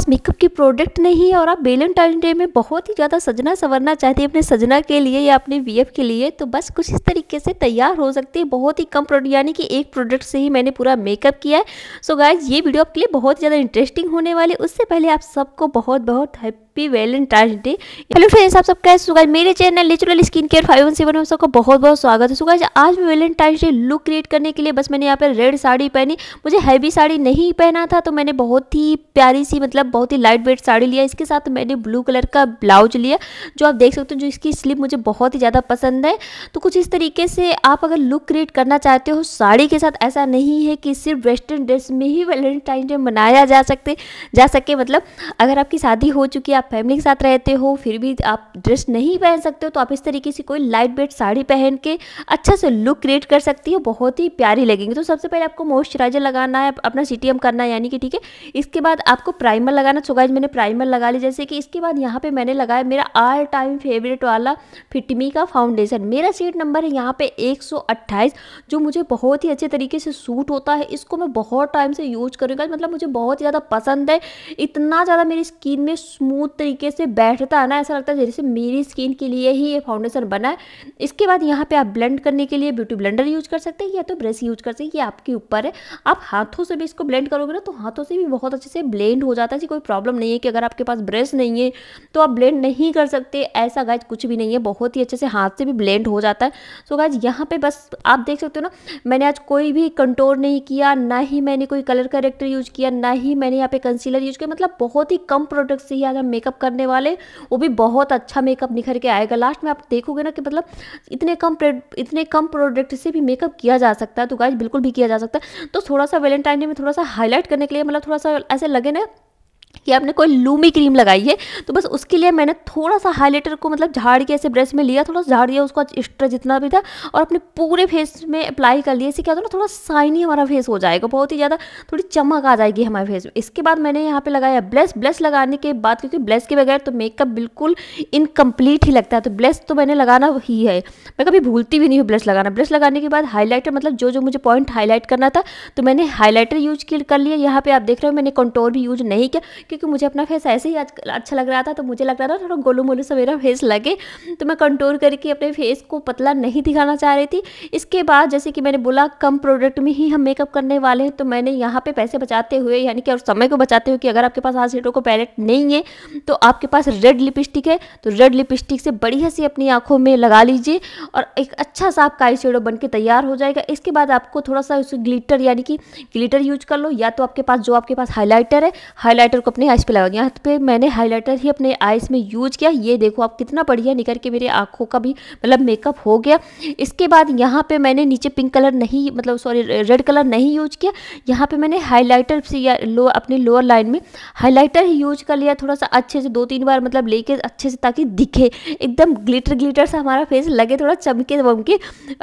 pass makeup की product नहीं है और आप वेलेंटाइन डे में बहुत ही ज़्यादा सजना संवरना चाहते हैं अपने सजना के लिए या अपने वी के लिए तो बस कुछ इस तरीके से तैयार हो सकती है बहुत ही कम प्रोडक्ट यानी कि एक प्रोडक्ट से ही मैंने पूरा मेकअप किया है सो गाइज ये वीडियो आपके लिए बहुत ज़्यादा इंटरेस्टिंग होने वाली उससे पहले आप सबको बहुत बहुत happy happy Valentine day hello friends आप सबका सुगाज मेरे channel natural skin care five one seven में सबको बहुत बहुत स्वागत है सुगाज आज मैं वैलेंटाइन डे लुक क्रिएट करने के लिए बस मैंने यहाँ पर रेड साड़ी पहनी मुझे हैवी साड़ी नहीं पहना था तो मैंने बहुत ही प्यारी सी मतलब बहुत ही लाइट वेट साड़ी लिया इसके साथ मैंने ब्लू कलर का ब्लाउज लिया जो आप देख सकते हो जो इसकी स्लिप मुझे बहुत ही ज़्यादा पसंद है तो कुछ इस तरीके से आप अगर लुक क्रिएट करना चाहते हो साड़ी के साथ ऐसा नहीं है कि सिर्फ वेस्टर्न ड्रेस में ही वैलेंटाइन डे मनाया जा सकते जा सके मतलब अगर आपकी शादी हो चुकी है आप फैमिली के साथ रहते हो फिर भी आप ड्रेस नहीं पहन सकते हो तो आप इस तरीके से कोई लाइट वेट साड़ी पहन के अच्छा से लुक क्रिएट कर सकती हो बहुत ही प्यारी लगेंगी तो सबसे पहले आपको मॉइस्चराइजर लगाना है अपना सी करना है यानी कि ठीक है इसके बाद आपको प्राइमर लगाना सो गाइज मैंने प्राइमर लगा ली जैसे कि इसके बाद यहाँ पर मैंने लगाया मेरा ऑल टाइम फेवरेट वाला फिटमी का फाउंडेशन मेरा सीट नंबर है यहाँ पर एक जो मुझे बहुत ही अच्छे तरीके से सूट होता है इसको मैं बहुत टाइम से यूज करूँगा मतलब मुझे बहुत ज़्यादा पसंद है इतना ज़्यादा मेरी स्किन में स्मूथ स्मूथ तरीके से बैठता है ना ऐसा लगता है जैसे मेरी स्किन के लिए ही ये फाउंडेशन बना है इसके बाद यहाँ पे आप ब्लेंड करने के लिए ब्यूटी ब्लेंडर यूज कर सकते हैं या तो ब्रश यूज कर सकते हैं ये आपके ऊपर है आप हाथों से भी इसको ब्लेंड करोगे ना तो हाथों से भी बहुत अच्छे से ब्लेंड हो जाता है कोई प्रॉब्लम नहीं है कि अगर आपके पास ब्रश नहीं है तो आप ब्लेंड नहीं कर सकते ऐसा गाइज कुछ भी नहीं है बहुत ही अच्छे से हाथ से भी ब्लेंड हो जाता है सो गाइज यहाँ पे बस आप देख सकते हो ना मैंने आज कोई भी कंट्रोल नहीं किया ना ही मैंने कोई कलर करेक्टर यूज किया ना ही मैंने यहाँ पे कंसीलर यूज किया मतलब बहुत ही कम प्रोडक्ट से ही आज हम मेकअप करने वाले वो भी बहुत अच्छा मेकअप निखर के आएगा लास्ट में आप देखोगे ना कि मतलब इतने कम इतने कम प्रोडक्ट से भी मेकअप किया जा सकता है तो गाइज बिल्कुल भी किया जा सकता है तो थोड़ा सा वेलेंटाइन डे में थोड़ा सा हाईलाइट करने के लिए मतलब थोड़ा सा ऐसे लगे ना कि आपने कोई लूमी क्रीम लगाई है तो बस उसके लिए मैंने थोड़ा सा हाईलाइटर को मतलब झाड़ के ऐसे ब्रश में लिया थोड़ा सा झाड़ दिया उसको एक्स्ट्रा जितना भी था और अपने पूरे फेस में अप्लाई कर लिया इससे क्या होता ना थोड़ा साइनी हमारा फेस हो जाएगा बहुत ही ज़्यादा थोड़ी चमक आ जाएगी हमारे फेस में इसके बाद मैंने यहाँ पर लगाया ब्लेस ब्लेस लगाने के बाद क्योंकि ब्लेस के बगैर तो मेकअप बिल्कुल इनकम्प्लीट ही लगता है तो ब्लेस तो मैंने लगाना ही है मैं कभी भूलती भी नहीं हूँ ब्लेस लगाना ब्लेस लगाने के बाद हाईलाइटर मतलब जो जो मुझे पॉइंट हाईलाइट करना था तो मैंने हाईलाइटर यूज कर लिया यहाँ पर आप देख रहे हो मैंने कंट्रोल भी यूज नहीं किया क्योंकि मुझे अपना फेस ऐसे ही अच्छा लग रहा था तो मुझे लग रहा था थोड़ा गोलू मोलू सा मेरा फेस लगे तो मैं कंट्रोल करके अपने फेस को पतला नहीं दिखाना चाह रही थी इसके बाद जैसे कि मैंने बोला कम प्रोडक्ट में ही हम मेकअप करने वाले हैं तो मैंने यहाँ पर पैसे बचाते हुए यानी कि और समय को बचाते हुए कि अगर आपके पास आज हीरो को पैलेट नहीं है तो आपके पास रेड लिपस्टिक है तो रेड लिपस्टिक से बढ़िया सी अपनी आँखों में लगा लीजिए और एक अच्छा सा आपका आई शेडो बन के तैयार हो जाएगा इसके बाद आपको थोड़ा सा उस ग्लिटर यानी कि ग्लिटर यूज कर लो या तो आपके पास जो आपके पास हाईलाइटर है हाईलाइटर को अपने आइस पे लगा यहाँ पे मैंने हाइलाइटर ही अपने आइस में यूज किया ये देखो आप कितना बढ़िया निकल के मेरे आँखों का भी मतलब मेकअप हो गया इसके बाद यहाँ पे मैंने नीचे पिंक कलर नहीं मतलब सॉरी रेड कलर नहीं यूज किया यहाँ पे मैंने हाईलाइटर से या लो अपने लोअर लाइन में हाईलाइटर ही यूज कर लिया थोड़ा सा अच्छे से दो तीन बार मतलब लेके अच्छे से ताकि दिखे एकदम ग्लिटर ग्लिटर सा हमारा फेस लगे थोड़ा चमके वमके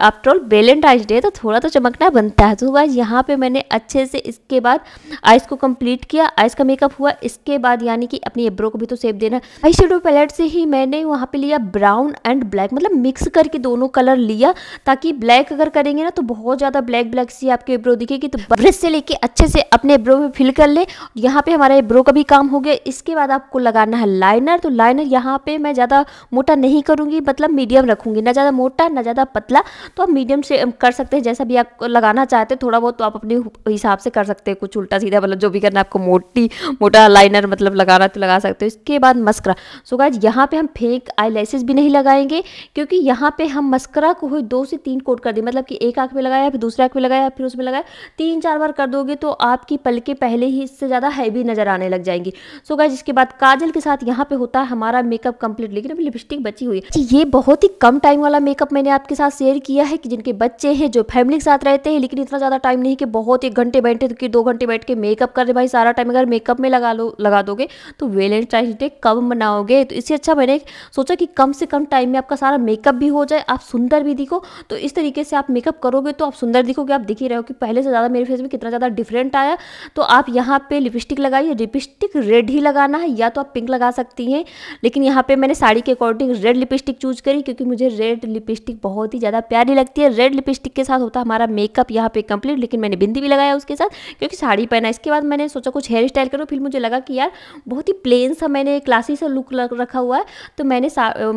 आफ्टर ऑल वेलेंटाइज डे तो थोड़ा तो चमकना बनता है तो वह यहाँ पे मैंने अच्छे से इसके बाद आइस को कंप्लीट किया आइस का मेकअप हुआ इसके बाद यानी कि अपनी एब्रो को भी तो सेप देना आई शेडो पैलेट से ही मैंने वहाँ पे लिया ब्राउन एंड ब्लैक मतलब मिक्स करके दोनों कलर लिया ताकि ब्लैक अगर करेंगे ना तो बहुत ज़्यादा ब्लैक ब्लैक सी आपकी एब्रो दिखेगी तो ब्रश से लेके अच्छे से अपने एब्रो में फिल कर ले यहाँ पर हमारा एब्रो का भी काम हो गया इसके बाद आपको लगाना है लाइनर तो लाइनर यहाँ पर मैं ज़्यादा मोटा नहीं करूँगी मतलब मीडियम रखूँगी ना ज़्यादा मोटा ना ज़्यादा पतला तो आप मीडियम से कर सकते हैं जैसा भी आप लगाना चाहते हैं थोड़ा बहुत तो आप अपने हिसाब से कर सकते हैं कुछ उल्टा सीधा मतलब जो भी करना आपको मोटी मोटा लाइनर मतलब लगाना तो लगा सकते हो इसके बाद मस्करा सो गाइज यहाँ पे हम फेक आई भी नहीं लगाएंगे क्योंकि यहाँ पे हम मस्करा को दो से तीन कोट कर दें मतलब कि एक आँख में लगाया फिर दूसरे आँख में लगाया फिर उसमें लगाया तीन चार बार कर दोगे तो आपकी पलके पहले ही इससे ज़्यादा हैवी नज़र आने लग जाएंगी सो गाइज इसके बाद काजल के साथ यहाँ पे होता है हमारा मेकअप कम्प्लीट लेकिन अभी लिपस्टिक बची हुई है ये बहुत ही कम टाइम वाला मेकअप मैंने आपके साथ शेयर किया है कि जिनके बच्चे हैं जो फैमिली के साथ रहते हैं लेकिन इतना ज़्यादा टाइम नहीं कि बहुत एक घंटे बैठे तो दो घंटे बैठ के मेकअप कर रहे भाई सारा टाइम अगर मेकअप में लगा लो लगा दोगे तो वेलेंटाइन डे कब मनाओगे तो इससे अच्छा मैंने सोचा कि कम से कम टाइम में आपका सारा मेकअप भी हो जाए आप सुंदर भी दिखो तो इस तरीके से आप मेकअप करोगे तो आप सुंदर दिखोगे आप दिख ही रहे हो कि पहले से ज़्यादा मेरे फेस में कितना ज़्यादा डिफरेंट आया तो आप यहाँ पर लिपस्टिक लगाइए लिपस्टिक रेड ही लगाना है या तो आप पिंक लगा सकती हैं लेकिन यहाँ पर मैंने साड़ी के अकॉर्डिंग रेड लिपस्टिक चूज करी क्योंकि मुझे रेड लिपस्टिक बहुत ही ज़्यादा प्यारी लगती है रेड लिपस्टिक के साथ होता हमारा मेकअप यहाँ पर कंप्लीट लेकिन मैंने बिंदी भी लगाया उसके साथ क्योंकि साड़ी पहना इसके बाद मैंने सोचा कुछ हेयर स्टाइल करो फिर मुझे लगा कि यार बहुत ही प्लेन सा मैंने क्लासी सा लुक रखा हुआ है तो मैंने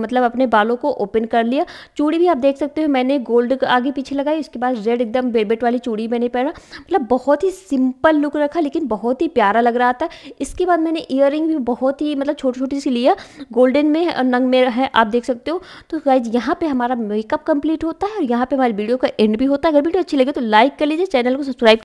मतलब अपने बालों को ओपन कर लिया चूड़ी भी आप देख सकते हो मैंने गोल्ड आगे पीछे लगाई उसके बाद रेड एकदम बेलबेट वाली चूड़ी मैंने पहना मतलब बहुत ही सिंपल लुक रखा लेकिन बहुत ही प्यारा लग रहा था इसके बाद मैंने इयर भी बहुत ही मतलब छोटी छोटी सी लिया गोल्डन में नंग में है आप देख सकते हो तो गाइज यहाँ पर हमारा मेकअप कंप्लीट होता है और यहाँ पर हमारी वीडियो का एंड भी होता है अगर वीडियो अच्छी लगे तो लाइक कर लीजिए चैनल को सब्सक्राइब